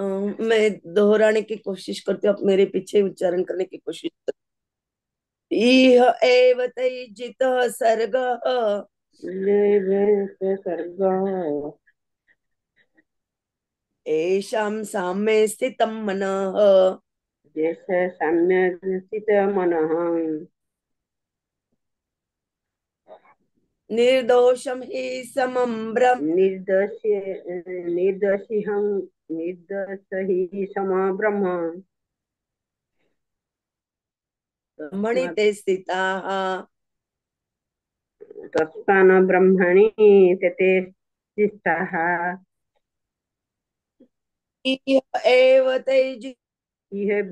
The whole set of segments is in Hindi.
मैं दोहराने की कोशिश करती हूँ मेरे पीछे उच्चारण करने की कोशिश करते इह एव तैजित सर्ग सर्ग येषां साम्ये स्थितं मनः येषां साम्ये स्थितं मनः निर्दोषम ही समम ब्रह्म निर्दोष निर्दोषी हम निर्दोष ही समा ब्रह्म मणिते ब्रह्मणि एव इह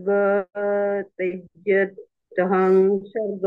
सर्ग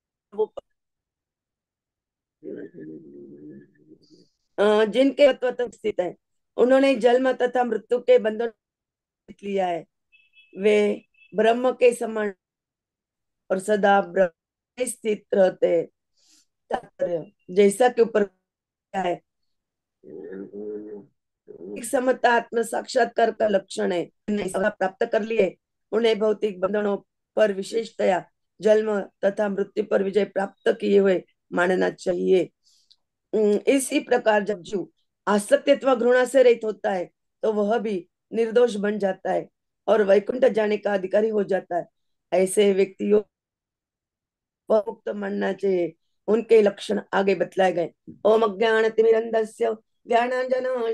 वो जिनके तत्व स्थित है उन्होंने जन्म तथा मृत्यु के बंधन लिया है वे ब्रह्म के समान और सदा ब्रह्म स्थित रहते जैसा के ऊपर है समता आत्म साक्षात्कार का लक्षण है प्राप्त कर लिए उन्हें भौतिक बंधनों पर विशेषतया जन्म तथा मृत्यु पर विजय प्राप्त किए हुए मानना चाहिए इसी प्रकार जब जीव आसक्तित्व घृणा से रहित होता है तो वह भी निर्दोष बन जाता है और वैकुंठ जाने का अधिकारी हो जाता है ऐसे व्यक्तियों मुक्त मानना चाहिए उनके लक्षण आगे बतलाए गए ओम अज्ञान तिमिरंधस्य ज्ञानांजन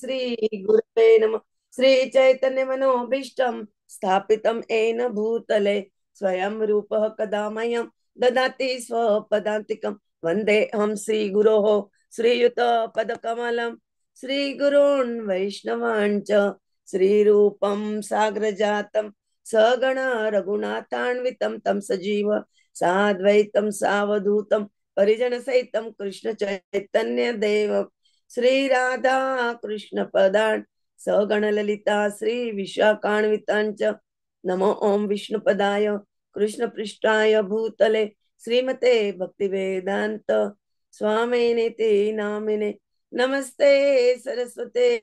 श्री गुरुवे नमः श्रीचैतन्यमनोभीष्टं मनोभीष्ट येन भूतले स्वयं रूप कदा मह्यं ददाति पद कमल श्री श्रीयुतपदकमलं श्रीगुरोन् श्री च सागर साग्रजातं सगण रघुनाथान्वित तम सजीव चैतन्य देव श्री राधा कृष्ण कृष्णपदान् ललिता श्री विशाखान्विताञ्च नमो ओम विष्णुपदाय पृष्ठा भूतले श्रीमते भक्तिवेदान्त स्वामिने ते नामिने नमस्ते सरस्वते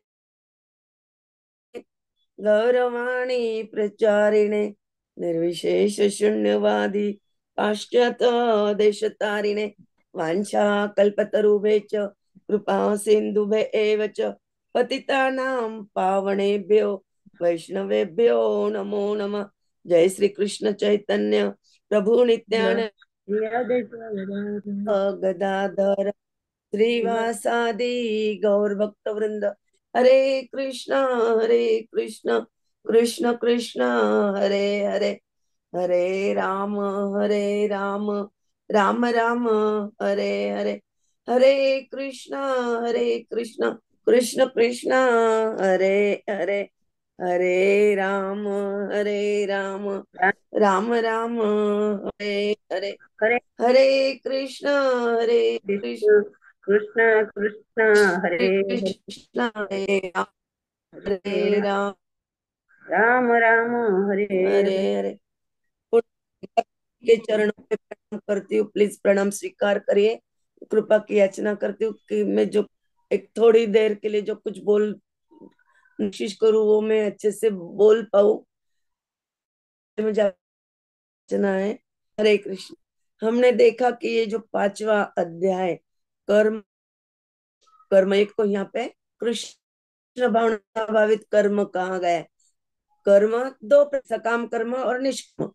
गौरवाणी प्रचारिणे निर्विशेष शून्यवादी पाश्चात्य देशतारिणे वाञ्छा कल्पतरुभे च कृपा सिंधु पतितानां पावणेभ्यो वैष्णवेभ्यो नमो नमः जय श्री कृष्ण चैतन्य प्रभु नित्यान गदाधर श्रीवासादि गौर हरे कृष्ण हरे कृष्ण कृष्ण कृष्ण हरे हरे हरे राम हरे राम राम राम हरे हरे हरे कृष्ण हरे कृष्ण कृष्ण कृष्ण हरे हरे हरे राम हरे राम राम राम हरे हरे हरे हरे कृष्ण हरे कृष्ण कृष्ण कृष्ण हरे कृष्ण हरे राम हरे राम राम राम हरे हरे हरे के चरणों में प्रणाम करती हूँ प्लीज प्रणाम स्वीकार करिए कृपा की याचना करती हूँ कि मैं जो एक थोड़ी देर के लिए जो कुछ बोल कोशिश करूँ वो मैं अच्छे से बोल पाऊ है हरे कृष्ण हमने देखा कि ये जो पांचवा अध्याय कर्म कर्म एक को तो यहाँ पे कृष्ण भावना भावित कर्म कहा गया है कर्म दो सकाम कर्म और निष्काम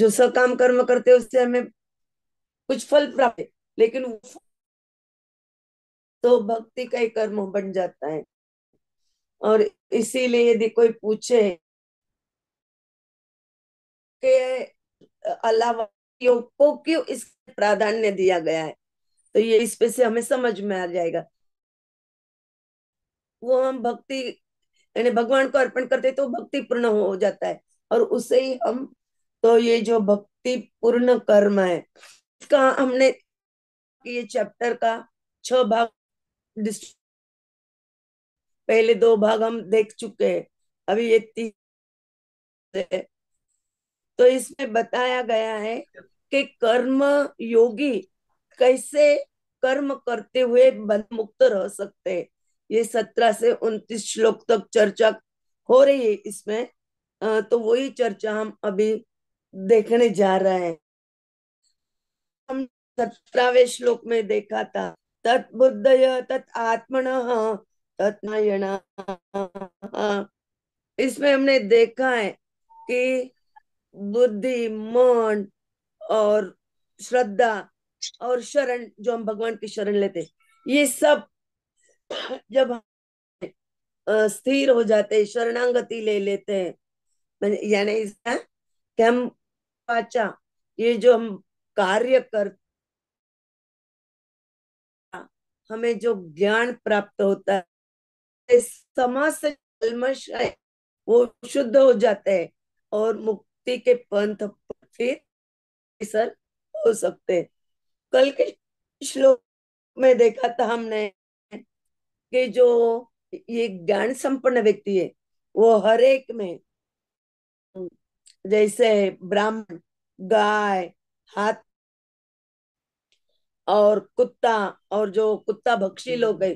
जो सकाम कर्म करते उससे हमें कुछ फल प्राप्त लेकिन वो तो भक्ति का ही कर्म बन जाता है और इसीलिए यदि कोई पूछे के अलावा योग को क्यों इस प्राधान्य दिया गया है तो ये इस पे से हमें समझ में आ जाएगा वो हम भक्ति यानी भगवान को अर्पण करते तो भक्ति पूर्ण हो जाता है और उसे ही हम तो ये जो भक्ति पूर्ण कर्म है इसका हमने ये चैप्टर का छह भाग पहले दो भाग हम देख चुके हैं अभी ये तीन तो इसमें बताया गया है कि कर्म योगी कैसे कर्म करते हुए बंध मुक्त रह सकते हैं ये सत्रह से उनतीस श्लोक तक चर्चा हो रही है इसमें तो वही चर्चा हम अभी देखने जा रहे हैं हम सत्रहवें श्लोक में देखा था तत्बुद्धय बुद्धय तत् आत्मन तत्नायण इसमें हमने देखा है कि बुद्धि मन और श्रद्धा और शरण जो हम भगवान की शरण लेते ये सब जब स्थिर हो जाते शरणांगति ले लेते हैं यानी इसका कि हम पाचा ये जो हम कार्य करते हमें जो ज्ञान प्राप्त होता है समस्त है वो शुद्ध हो जाता है और मुक्ति के पंथ फिर सर हो सकते कल के श्लोक में देखा था हमने कि जो ये ज्ञान संपन्न व्यक्ति है वो हर एक में जैसे ब्राह्मण गाय हाथ और कुत्ता और जो कुत्ता भक्षी लोग है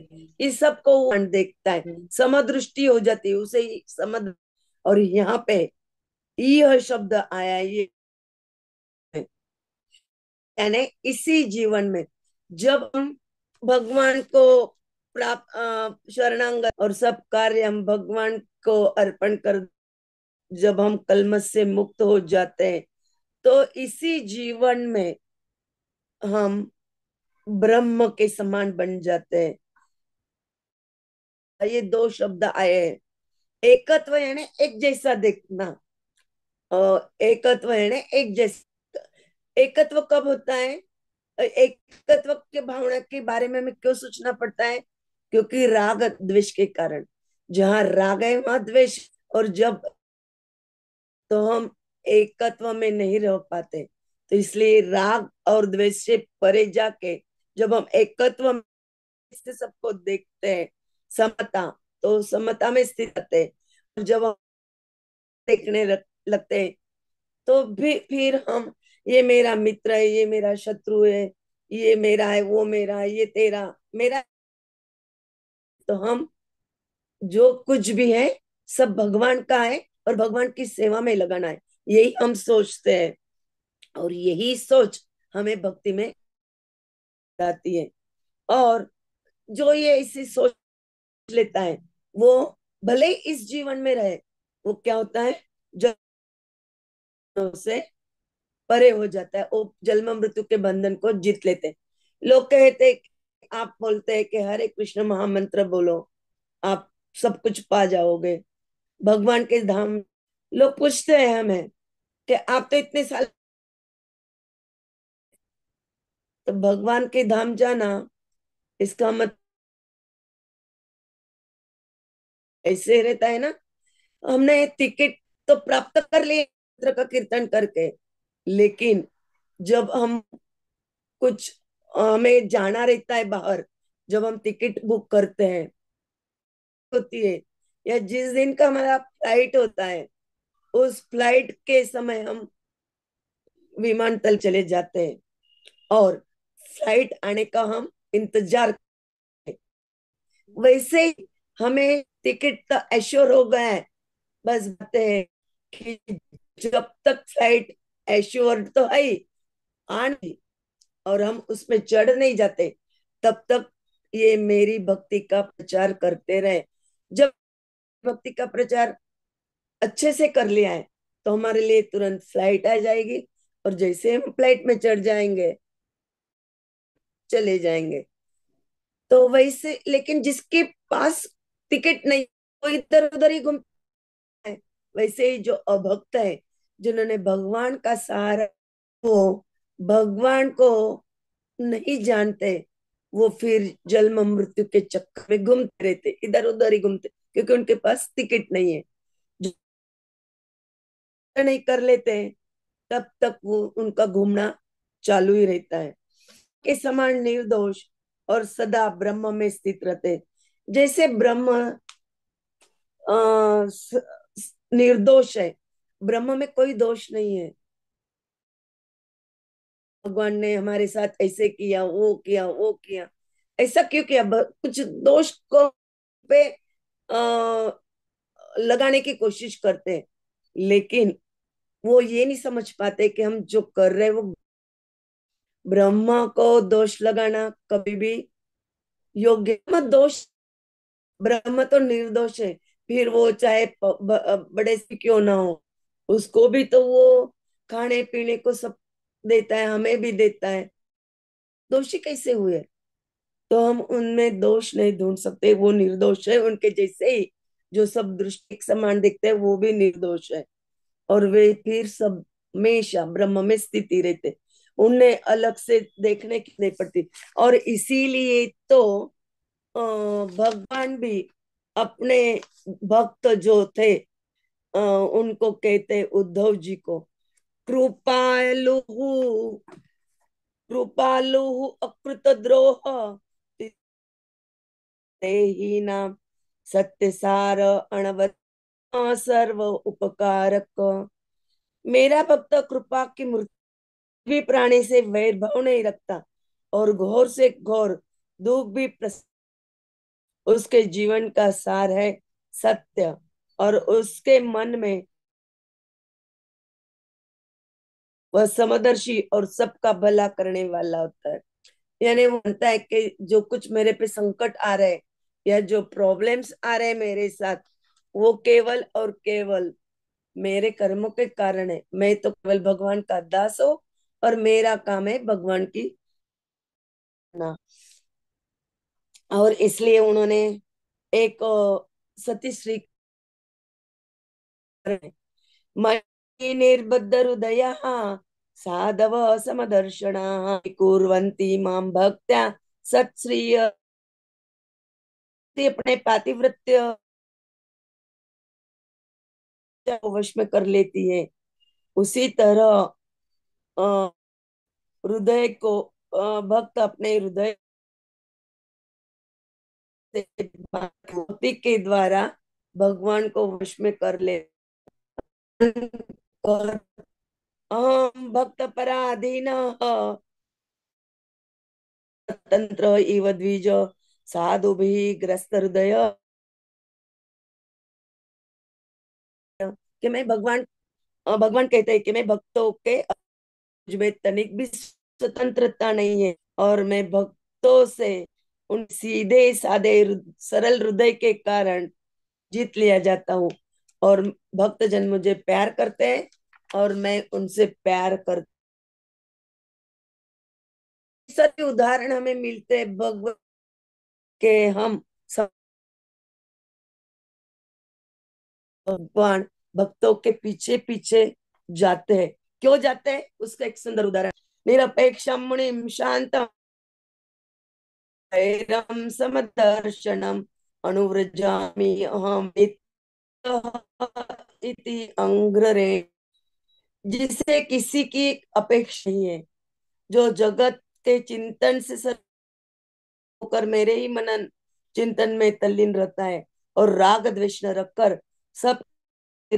इस सब को देखता है हम्म। समदृष्टि हो जाती है उसे समद और यहाँ पे यह शब्द आया ये यानी इसी जीवन में जब हम भगवान को प्राप्त शरणांग और सब कार्य हम भगवान को अर्पण कर जब हम कलमस से मुक्त हो जाते हैं तो इसी जीवन में हम ब्रह्म के समान बन जाते हैं ये दो शब्द आए हैं एकत्व यानी एक जैसा देखना एकत्व यानी एक जैसा एकत्व कब होता है एकत्व के भावना के बारे में हमें क्यों सोचना पड़ता है क्योंकि राग द्वेष के कारण जहाँ राग है वहां द्वेष और जब तो हम एकत्व में नहीं रह पाते तो इसलिए राग और द्वेष से परे जाके जब हम एकत्व से सबको देखते हैं समता तो समता में स्थित रहते हैं जब हम देखने लगते हैं तो भी फिर हम ये मेरा मित्र है ये मेरा शत्रु है ये मेरा है वो मेरा है ये तेरा मेरा तो हम जो कुछ भी है सब भगवान का है और भगवान की सेवा में लगाना है यही हम सोचते हैं और यही सोच हमें भक्ति में जाती है और जो ये इसे सोच लेता है वो भले ही इस जीवन में रहे वो क्या होता है से परे हो जाता है वो जन्म मृत्यु के बंधन को जीत लेते हैं लोग कहते आप बोलते हैं कि हरे कृष्ण महामंत्र बोलो आप सब कुछ पा जाओगे भगवान के धाम लोग पूछते हैं हमें कि आप तो इतने साल तो भगवान के धाम जाना इसका मत ऐसे रहता है ना हमने टिकट तो प्राप्त कर लिए का कीर्तन करके लेकिन जब हम कुछ हमें जाना रहता है बाहर जब हम टिकट बुक करते हैं होती है या जिस दिन का हमारा फ्लाइट होता है उस फ्लाइट के समय हम विमानतल चले जाते हैं और फ्लाइट आने का हम इंतजार वैसे ही हमें टिकट तो एश्योर हो गया है बस बातें है कि जब तक फ्लाइट एश्योर तो है आने और हम उसमें चढ़ नहीं जाते तब तक ये मेरी भक्ति का प्रचार करते रहे जब भक्ति का प्रचार अच्छे से कर लिया है तो हमारे लिए तुरंत फ्लाइट आ जाएगी और जैसे हम फ्लाइट में चढ़ जाएंगे चले जाएंगे तो वैसे लेकिन जिसके पास टिकट नहीं वो इधर उधर ही घूम वैसे ही जो अभक्त है जिन्होंने भगवान का सहारा वो भगवान को नहीं जानते वो फिर जन्म मृत्यु के चक्कर में घूमते रहते इधर उधर ही घूमते क्योंकि उनके पास टिकट नहीं है नहीं कर लेते तब तक वो उनका घूमना चालू ही रहता है के समान निर्दोष और सदा ब्रह्म में स्थित रहते जैसे ब्रह्म निर्दोष है ब्रह्म में कोई दोष नहीं है भगवान ने हमारे साथ ऐसे किया वो किया वो किया ऐसा क्यों किया कुछ दोष को पे आ, लगाने की कोशिश करते हैं लेकिन वो ये नहीं समझ पाते कि हम जो कर रहे हैं वो ब्रह्मा को दोष लगाना कभी भी योग्य मत दोष ब्रह्म तो निर्दोष है फिर वो चाहे बड़े से क्यों ना हो उसको भी तो वो खाने पीने को सब देता है हमें भी देता है दोषी कैसे हुए तो हम उनमें दोष नहीं ढूंढ सकते वो निर्दोष है उनके जैसे ही जो सब दृष्टि समान दिखते हैं वो भी निर्दोष है और वे फिर सब हमेशा ब्रह्म में स्थिति रहते उन्हें अलग से देखने की नहीं पड़ती और इसीलिए तो भगवान भी अपने भक्त जो थे उनको कहते उद्धव जी को कृपालु कृपालु अकृत द्रोह ही नाम सत्य सार अणव सर्व उपकारक मेरा भक्त कृपा की मूर्ति भी प्राणी से वैर भाव नहीं रखता और घोर से घोर दुख भी उसके जीवन का सार है सत्य और उसके मन में वह समदर्शी और सबका भला करने वाला होता है यानी वो बनता है कि जो कुछ मेरे पे संकट आ रहे या जो प्रॉब्लम्स आ रहे मेरे साथ वो केवल और केवल मेरे कर्मों के कारण है मैं तो केवल भगवान का दास हूँ और मेरा काम है भगवान की ना और इसलिए उन्होंने एक सतीश्री मई निर्बद्ध हृदय साधव समदर्शना कुरंती माम भक्त्या सत्श्रीय अपने पातिवृत्य वश में कर लेती है उसी तरह हृदय को भक्त अपने हृदय के द्वारा भगवान को वश में कर ले भक्त पराधीन तंत्र इव द्विज साधु भी ग्रस्त हृदय कि मैं भगवान भगवान कहते हैं कि मैं भक्तों के मुझमें तनिक भी स्वतंत्रता नहीं है और मैं भक्तों से उन सीधे साधे सरल हृदय के कारण जीत लिया जाता हूँ और भक्त जन मुझे प्यार करते हैं और मैं उनसे प्यार कर सभी उदाहरण हमें मिलते हैं भगवत के हम भगवान भक्तों के पीछे पीछे जाते हैं क्यों जाते हैं उसका एक सुंदर उदाहरण निरपेक्ष मुनिम शांत समदर्शनम अहम इति अंग्रे जिसे किसी की अपेक्षा नहीं है जो जगत के चिंतन से सर होकर मेरे ही मनन चिंतन में तल्लीन रहता है और राग द्वेष रखकर सब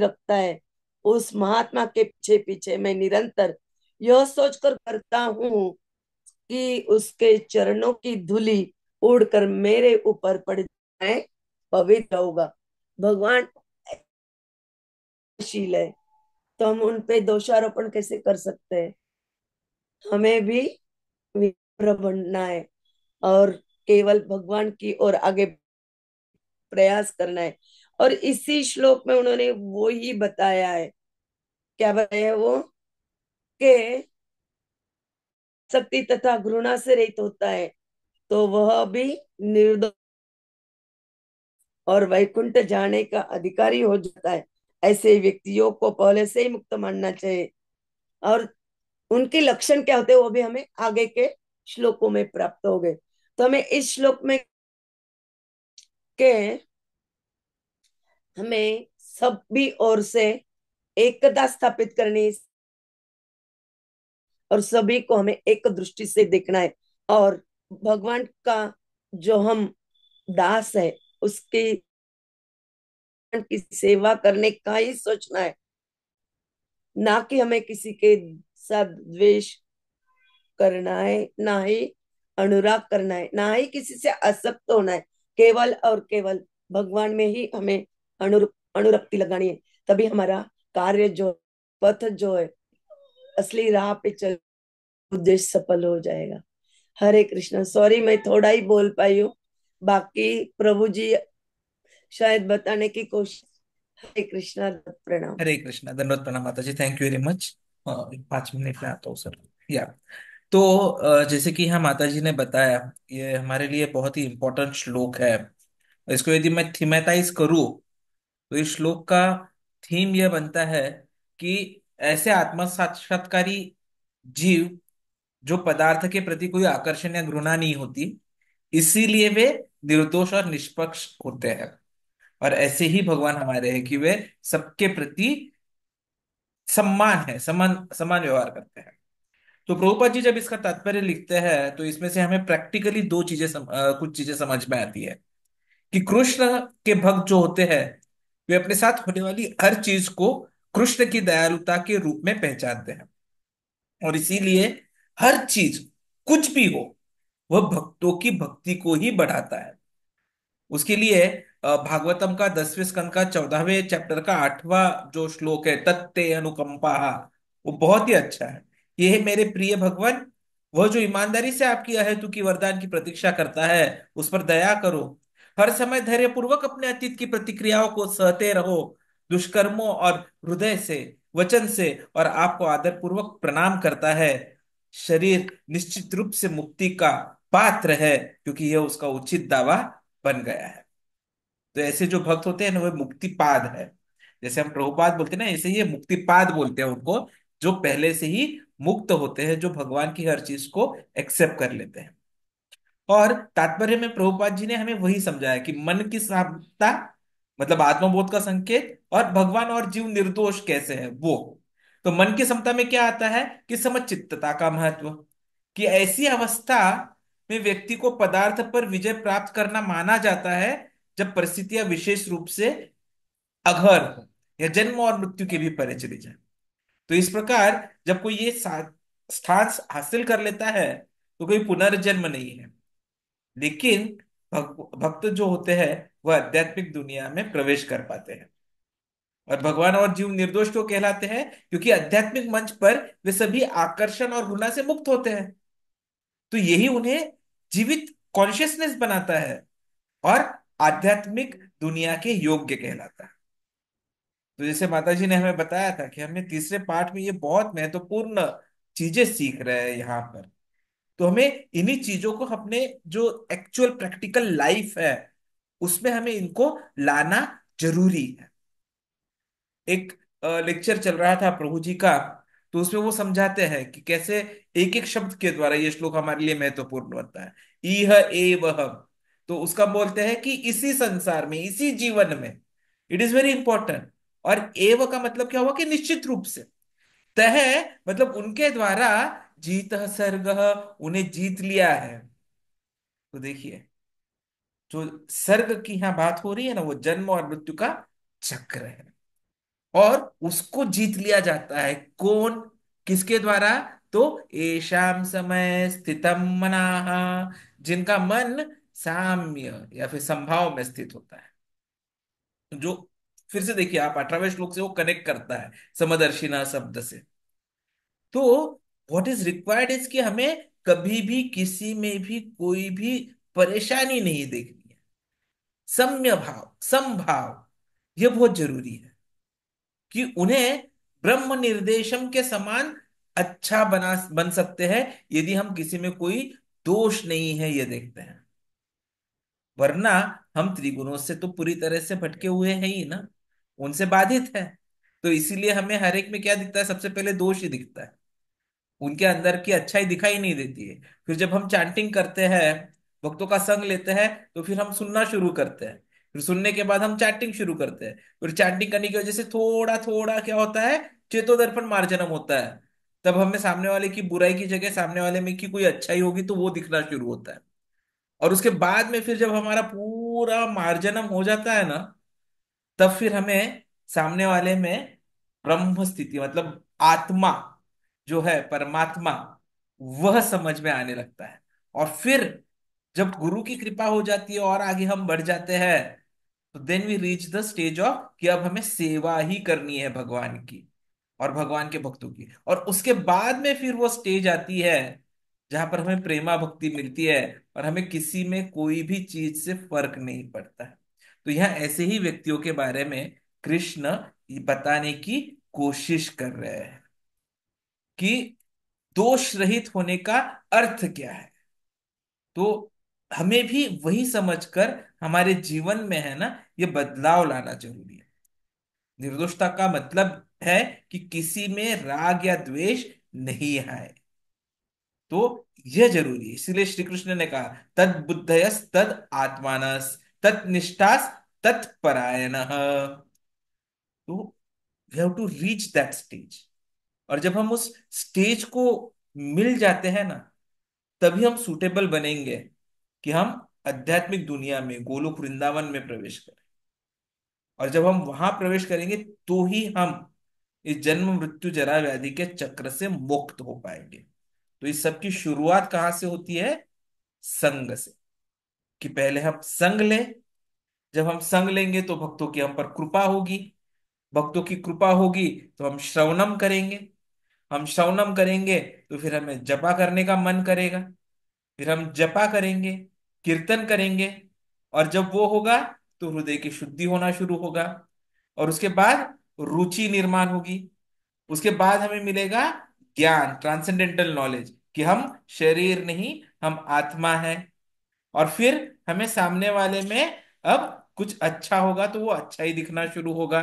रखता है उस महात्मा के पीछे पीछे मैं निरंतर यह सोचकर करता हूँ कि उसके चरणों की धूली उड़कर मेरे ऊपर पड़ जाए पवित्र होगा भगवान शील है तो हम उन पे दोषारोपण कैसे कर सकते हैं हमें भी बनना है और केवल भगवान की ओर आगे प्रयास करना है और इसी श्लोक में उन्होंने वो ही बताया है क्या बताया वो के शक्ति तथा घृणा से रहित होता है तो वह भी निर्दोष और वैकुंठ जाने का अधिकारी हो जाता है ऐसे व्यक्तियों को पहले से ही मुक्त मानना चाहिए और उनके लक्षण क्या होते हैं वो भी हमें आगे के श्लोकों में प्राप्त हो गए तो हमें इस श्लोक में के हमें सब भी ओर से एकता स्थापित करनी और सभी को हमें एक दृष्टि से देखना है और भगवान का जो हम दास है उसके की सेवा करने का ही सोचना है ना कि हमें किसी के साथ द्वेष करना है ना ही अनुराग करना है ना ही किसी से असक्त होना है केवल और केवल भगवान में ही हमें अनुर अनुरक्ति लगानी है तभी हमारा कार्य जो पथ जो है असली राह पे चल उद्देश्य सफल हो जाएगा हरे कृष्णा सॉरी मैं थोड़ा ही बोल पाई हूँ बाकी प्रभु जी शायद बताने की कोशिश हरे कृष्णा प्रणाम हरे कृष्णा धन्यवाद प्रणाम माता जी थैंक यू वेरी मच पांच मिनट में आता हूँ सर या तो जैसे कि हाँ माता जी ने बताया ये हमारे लिए बहुत ही इम्पोर्टेंट श्लोक है इसको यदि मैं थीमेटाइज करूँ तो इस श्लोक का थीम यह बनता है कि ऐसे आत्म जीव जो पदार्थ के प्रति कोई आकर्षण या घृणा नहीं होती इसीलिए वे निर्दोष और निष्पक्ष होते हैं और ऐसे ही भगवान हमारे हैं कि वे सबके प्रति सम्मान है समान समान व्यवहार करते हैं तो प्रभुपाद जी जब इसका तात्पर्य लिखते हैं तो इसमें से हमें प्रैक्टिकली दो चीजें कुछ चीजें समझ में आती है कि कृष्ण के भक्त जो होते हैं वे अपने साथ होने वाली हर चीज को कृष्ण की दयालुता के रूप में पहचानते हैं और इसीलिए हर चीज कुछ भी हो वह भक्तों की भक्ति को ही बढ़ाता है उसके लिए भागवतम का दसवें स्कंद का चौदहवें चैप्टर का आठवां जो श्लोक है तत्ते अनुकंपा वो बहुत ही अच्छा है ये है मेरे प्रिय भगवान वह जो ईमानदारी से आपकी अहेतु की वरदान की प्रतीक्षा करता है उस पर दया करो हर समय धैर्यपूर्वक अपने अतीत की प्रतिक्रियाओं को सहते रहो दुष्कर्मों और हृदय से वचन से और आपको आदर पूर्वक प्रणाम करता है शरीर निश्चित रूप से मुक्ति का पात्र है क्योंकि यह उसका उचित दावा बन गया है तो ऐसे जो भक्त होते हैं ना वह मुक्तिपाद है जैसे हम प्रभुपाद बोलते हैं ना ऐसे ही मुक्तिपाद बोलते हैं उनको जो पहले से ही मुक्त होते हैं जो भगवान की हर चीज को एक्सेप्ट कर लेते हैं और तात्पर्य में प्रभुपाद जी ने हमें वही समझाया कि मन की साधता मतलब आत्मबोध का संकेत और भगवान और जीव निर्दोष कैसे है वो तो मन की समता में क्या आता है कि समचित्तता का महत्व कि ऐसी अवस्था में व्यक्ति को पदार्थ पर विजय प्राप्त करना माना जाता है जब परिस्थितियां विशेष रूप से अघर हो या जन्म और मृत्यु के भी परे चले जाए तो इस प्रकार जब कोई ये स्थान हासिल कर लेता है तो कोई पुनर्जन्म नहीं है लेकिन भक्त जो होते हैं वह आध्यात्मिक दुनिया में प्रवेश कर पाते हैं और भगवान और जीव निर्दोष को कहलाते हैं क्योंकि आध्यात्मिक मंच पर वे सभी आकर्षण और गुना से मुक्त होते हैं तो यही उन्हें जीवित कॉन्शियसनेस बनाता है और आध्यात्मिक दुनिया के योग्य कहलाता है तो जैसे माता जी ने हमें बताया था कि हमें तीसरे पार्ट में ये बहुत महत्वपूर्ण चीजें सीख रहे हैं यहाँ पर तो हमें इन्हीं चीजों को अपने जो एक्चुअल प्रैक्टिकल लाइफ है उसमें हमें इनको लाना जरूरी है एक लेक्चर चल रहा था प्रभु जी का तो उसमें वो समझाते हैं कि कैसे एक एक शब्द के द्वारा ये श्लोक हमारे लिए महत्वपूर्ण होता है ईह ए वह तो उसका बोलते हैं कि इसी संसार में इसी जीवन में इट इज वेरी इंपॉर्टेंट और एव का मतलब क्या हुआ कि निश्चित रूप से तह मतलब उनके द्वारा जीत सर्ग उन्हें जीत लिया है तो देखिए जो सर्ग की यहां बात हो रही है ना वो जन्म और मृत्यु का चक्र है और उसको जीत लिया जाता है कौन किसके द्वारा तो एशाम समय स्थितम मनाहा जिनका मन साम्य या फिर संभाव में स्थित होता है जो फिर से देखिए आप अठारहवें श्लोक से वो कनेक्ट करता है समदर्शिना शब्द से तो वॉट इज रिक्वायर्ड इज कि हमें कभी भी किसी में भी कोई भी परेशानी नहीं देखनी है सम्य भाव समभाव यह बहुत जरूरी है कि उन्हें ब्रह्म निर्देशम के समान अच्छा बना बन सकते हैं यदि हम किसी में कोई दोष नहीं है ये देखते हैं वरना हम त्रिगुणों से तो पूरी तरह से भटके हुए हैं ही ना उनसे बाधित है तो इसीलिए हमें हर एक में क्या दिखता है सबसे पहले दोष ही दिखता है उनके अंदर की अच्छाई दिखाई नहीं देती है फिर जब हम चैंटिंग करते हैं भक्तों का संग लेते हैं तो फिर हम सुनना शुरू करते हैं फिर सुनने के बाद हम चैटिंग शुरू करते हैं फिर चैंटिंग करने की वजह से थोड़ा थोड़ा क्या होता है चेतो दर्पण मार्जनम होता है तब हमें सामने वाले की बुराई की जगह सामने वाले में की कोई अच्छाई होगी तो वो दिखना शुरू होता है और उसके बाद में फिर जब हमारा पूरा मार्जनम हो जाता है ना तब फिर हमें सामने वाले में ब्रह्म स्थिति मतलब आत्मा जो है परमात्मा वह समझ में आने लगता है और फिर जब गुरु की कृपा हो जाती है और आगे हम बढ़ जाते हैं तो then we reach the stage of कि अब हमें सेवा ही करनी है भगवान की और भगवान के भक्तों की और उसके बाद में फिर वो स्टेज आती है जहां पर हमें प्रेमा भक्ति मिलती है और हमें किसी में कोई भी चीज से फर्क नहीं पड़ता तो यहाँ ऐसे ही व्यक्तियों के बारे में कृष्ण बताने की कोशिश कर रहे हैं कि दोष रहित होने का अर्थ क्या है तो हमें भी वही समझकर हमारे जीवन में है ना ये बदलाव लाना जरूरी है निर्दोषता का मतलब है कि किसी में राग या द्वेष नहीं है तो यह जरूरी है इसलिए श्री कृष्ण ने कहा तद बुद्धयस तद आत्मानस तत्निष्ठास तत्परायण तो we have to reach that stage और जब हम उस स्टेज को मिल जाते हैं ना तभी हम सूटेबल बनेंगे कि हम आध्यात्मिक दुनिया में गोलोक वृंदावन में प्रवेश करें और जब हम वहां प्रवेश करेंगे तो ही हम इस जन्म मृत्यु जरा व्याधि के चक्र से मुक्त हो पाएंगे तो इस सब की शुरुआत कहाँ से होती है संग से कि पहले हम संग लें जब हम संग लेंगे तो भक्तों की हम पर कृपा होगी भक्तों की कृपा होगी तो हम श्रवणम करेंगे हम शौनम करेंगे तो फिर हमें जपा करने का मन करेगा फिर हम जपा करेंगे कीर्तन करेंगे और जब वो होगा तो हृदय की शुद्धि होना शुरू होगा और उसके बाद रुचि निर्माण होगी उसके बाद हमें मिलेगा ज्ञान ट्रांसेंडेंटल नॉलेज कि हम शरीर नहीं हम आत्मा है और फिर हमें सामने वाले में अब कुछ अच्छा होगा तो वो अच्छा ही दिखना शुरू होगा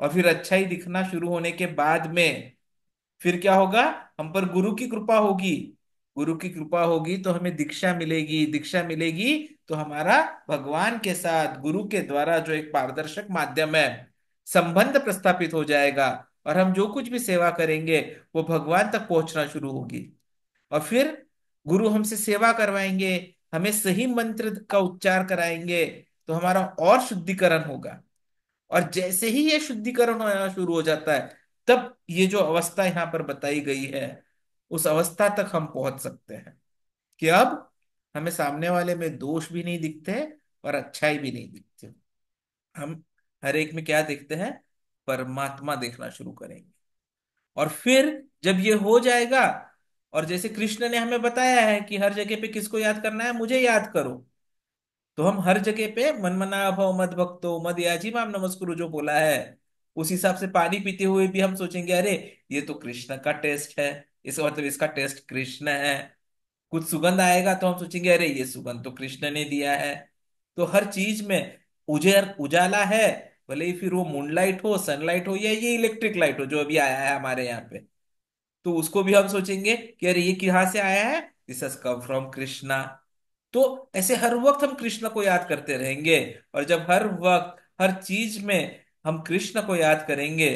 और फिर अच्छा ही दिखना शुरू होने के बाद में फिर क्या होगा हम पर गुरु की कृपा होगी गुरु की कृपा होगी तो हमें दीक्षा मिलेगी दीक्षा मिलेगी तो हमारा भगवान के साथ गुरु के द्वारा जो एक पारदर्शक माध्यम है संबंध प्रस्थापित हो जाएगा और हम जो कुछ भी सेवा करेंगे वो भगवान तक पहुंचना शुरू होगी और फिर गुरु हमसे सेवा करवाएंगे हमें सही मंत्र का उच्चार कराएंगे तो हमारा और शुद्धिकरण होगा और जैसे ही ये शुद्धिकरण होना शुरू हो जाता है तब ये जो अवस्था यहाँ पर बताई गई है उस अवस्था तक हम पहुंच सकते हैं कि अब हमें सामने वाले में दोष भी नहीं दिखते और अच्छाई भी नहीं दिखती हम हर एक में क्या देखते हैं परमात्मा देखना शुरू करेंगे और फिर जब ये हो जाएगा और जैसे कृष्ण ने हमें बताया है कि हर जगह पे किसको याद करना है मुझे याद करो तो हम हर जगह पे मनमना भव मद भक्तो मद याजी माम नमस्कुरु जो बोला है उस हिसाब से पानी पीते हुए भी हम सोचेंगे अरे ये तो कृष्ण का टेस्ट है इसका मतलब इसका टेस्ट कृष्ण है कुछ सुगंध आएगा तो हम सोचेंगे अरे ये सुगंध तो कृष्ण ने दिया है तो हर चीज में उजेर उजाला है भले ही फिर वो मूनलाइट हो सनलाइट हो या ये इलेक्ट्रिक लाइट हो जो अभी आया है हमारे यहाँ पे तो उसको भी हम सोचेंगे कि अरे ये कहाँ से आया है दिस हज कम फ्रॉम कृष्णा तो ऐसे हर वक्त हम कृष्णा को याद करते रहेंगे और जब हर वक्त हर चीज में हम कृष्ण को याद करेंगे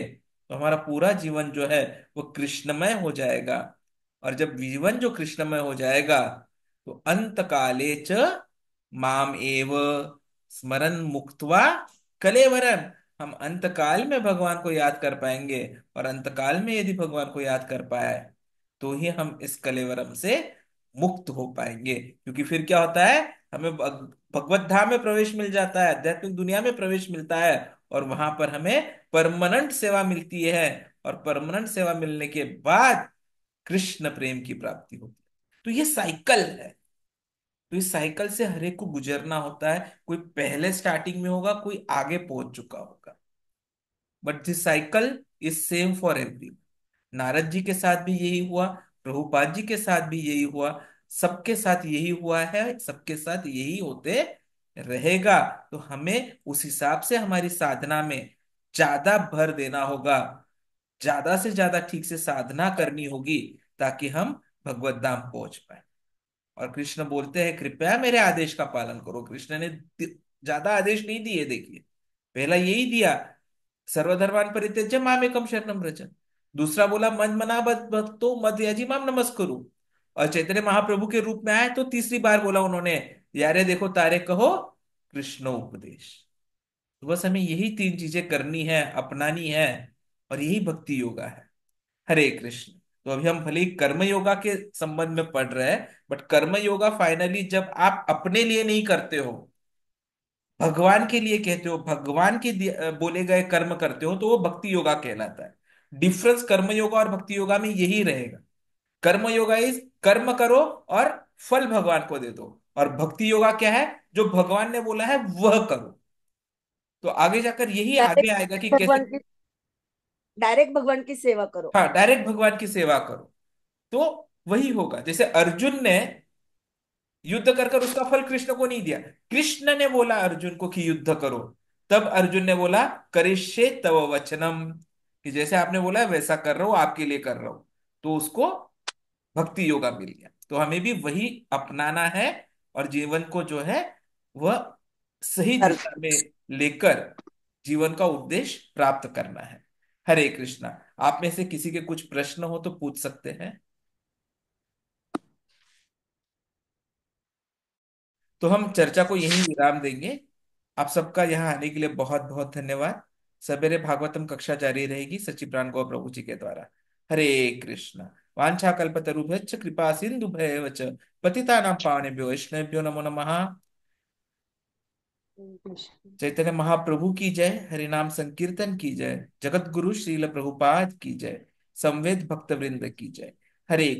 तो हमारा पूरा जीवन जो है वो कृष्णमय हो जाएगा और जब जीवन जो कृष्णमय हो जाएगा तो अंत काले च माम एव स्मरण मुक्तवा कलेवरम हम अंत काल में भगवान को याद कर पाएंगे और अंत काल में यदि भगवान को याद कर पाए तो ही हम इस कलेवरम से मुक्त हो पाएंगे क्योंकि फिर क्या होता है हमें भगवत धाम में प्रवेश मिल जाता है आध्यात्मिक दुनिया में प्रवेश मिलता है और वहां पर हमें परमानेंट सेवा मिलती है और परमानेंट सेवा मिलने के बाद कृष्ण प्रेम की प्राप्ति होती है तो ये साइकिल है तो इस साइकिल से हर एक को गुजरना होता है कोई पहले स्टार्टिंग में होगा कोई आगे पहुंच चुका होगा but this cycle is same for every Narad ji के साथ भी यही हुआ प्रभुपाद जी के साथ भी यही हुआ सबके साथ यही हुआ है सबके साथ यही होते रहेगा तो हमें उस हिसाब से हमारी साधना में ज्यादा भर देना होगा ज्यादा से ज्यादा ठीक से साधना करनी होगी ताकि हम भगवत धाम पहुंच पाए और कृष्ण बोलते हैं कृपया मेरे आदेश का पालन करो कृष्ण ने ज्यादा आदेश नहीं दिए देखिए पहला यही दिया सर्वधर्मान परित्यज्य मामे कम शरणम रचन दूसरा बोला मन मना भक्तो मध्य जी माम नमस्करू और चैतन्य महाप्रभु के रूप में आए तो तीसरी बार बोला उन्होंने यारे देखो तारे कहो उपदेश तो बस हमें यही तीन चीजें करनी है अपनानी है और यही भक्ति योगा है हरे कृष्ण तो अभी हम भले ही कर्म योगा के संबंध में पढ़ रहे हैं बट कर्म योगा फाइनली जब आप अपने लिए नहीं करते हो भगवान के लिए कहते हो भगवान के बोले गए कर्म करते हो तो वो भक्ति योगा कहलाता है डिफरेंस कर्म योगा और भक्ति योगा में यही रहेगा कर्म योगा इज कर्म करो और फल भगवान को दे दो और भक्ति योगा क्या है जो भगवान ने बोला है वह करो तो आगे जाकर यही आगे आएगा कि कैसे डायरेक्ट भगवान की सेवा करो हाँ डायरेक्ट भगवान की सेवा करो तो वही होगा जैसे अर्जुन ने युद्ध कर कर उसका फल कृष्ण को नहीं दिया कृष्ण ने बोला अर्जुन को कि युद्ध करो तब अर्जुन ने बोला करिष्ये तव वचनम कि जैसे आपने बोला है वैसा कर रहा हूं आपके लिए कर रहा हूं तो उसको भक्ति योगा मिल गया तो हमें भी वही अपनाना है और जीवन को जो है वह सही दिशा में लेकर जीवन का उद्देश्य प्राप्त करना है हरे कृष्णा आप में से किसी के कुछ प्रश्न हो तो पूछ सकते हैं तो हम चर्चा को यहीं विराम देंगे आप सबका यहाँ आने के लिए बहुत बहुत धन्यवाद सवेरे भागवतम कक्षा जारी रहेगी सचिव प्राण गौर प्रभु जी के द्वारा हरे कृष्णा वाञ्छाकल्पतरुभ्यश्च कृपा सिंधु पति पतितानां पावनेभ्यो वैष्णवेभ्यो नमो नम चैतन्य महाप्रभु की जय हरिनाम संकीर्तन की जय जगत गुरु श्रील प्रभुपाद की जय संवेद भक्त वृंद की जय हरे